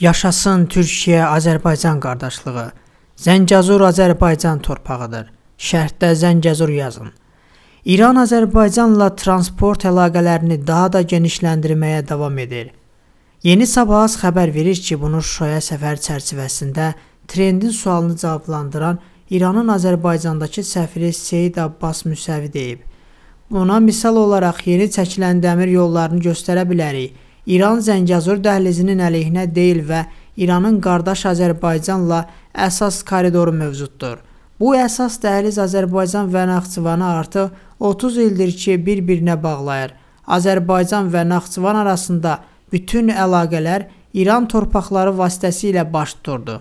Yaşasın Türkiyə-Azərbaycan qardaşlığı. Zəngəzur Azərbaycan torpağıdır. Şərhdə Zəngəzur yazın. İran Azərbaycanla transport əlaqələrini daha da genişləndirməyə davam edir. Yeni Sabahs xəbər verir ki, bunu Şuşaya səfər çərçivəsində trendin sualını cavablandıran İranın Azərbaycandakı səfiri Seyid Abbas Müsəvi deyib. Buna misal olaraq yeni çəkilən dəmir yollarını göstərə bilərik İran Zəngəzur dəhlizinin əleyhinə deyil və İranın qardaş Azərbaycanla əsas koridoru mövcuddur. Bu əsas dəhliz Azərbaycan və Naxçıvanı artıq 30 ildir ki, bir-birinə bağlayır. Azərbaycan və Naxçıvan arasında bütün əlaqələr İran torpaqları vasitəsilə baş tuturdu.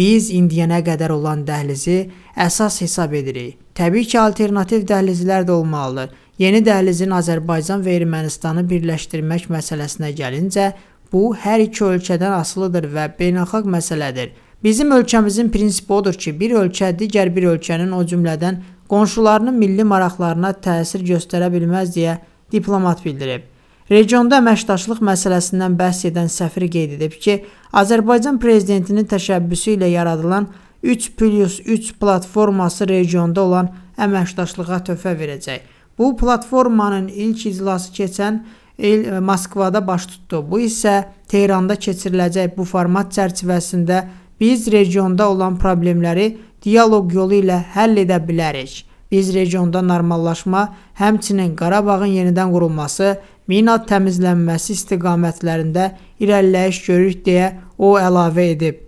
Biz indiyənə qədər olan dəhlizi əsas hesab edirik. Təbii ki, alternativ dəhlizlər də olmalıdır. Yeni dəhlizin Azərbaycan və Ermənistanı birləşdirmək məsələsinə gəlincə, bu hər iki ölkədən asılıdır və beynəlxalq məsələdir. Bizim ölkəmizin prinsipi odur ki, bir ölkə digər bir ölkənin o cümlədən qonşularının milli maraqlarına təsir göstərə bilməz deyə diplomat bildirib. Regionda əməkdaşlıq məsələsindən bəhs edən səfir qeyd edib ki, Azərbaycan prezidentinin təşəbbüsü ilə yaradılan 3+3 platforması regionda olan əməkdaşlığa töhfə verəcək. Bu platformanın ilk iclası keçən il e, Moskvada baş tutdu. Bu isə Tehranda keçiriləcək bu format çərçivəsində biz regionda olan problemləri dialoq yolu ilə həll edə bilərik. Biz regionda normallaşma, həmçinin Qarabağın yenidən qurulması, mina təmizlənməsi istiqamətlərində irəliləyiş görürük deyə o əlavə edib.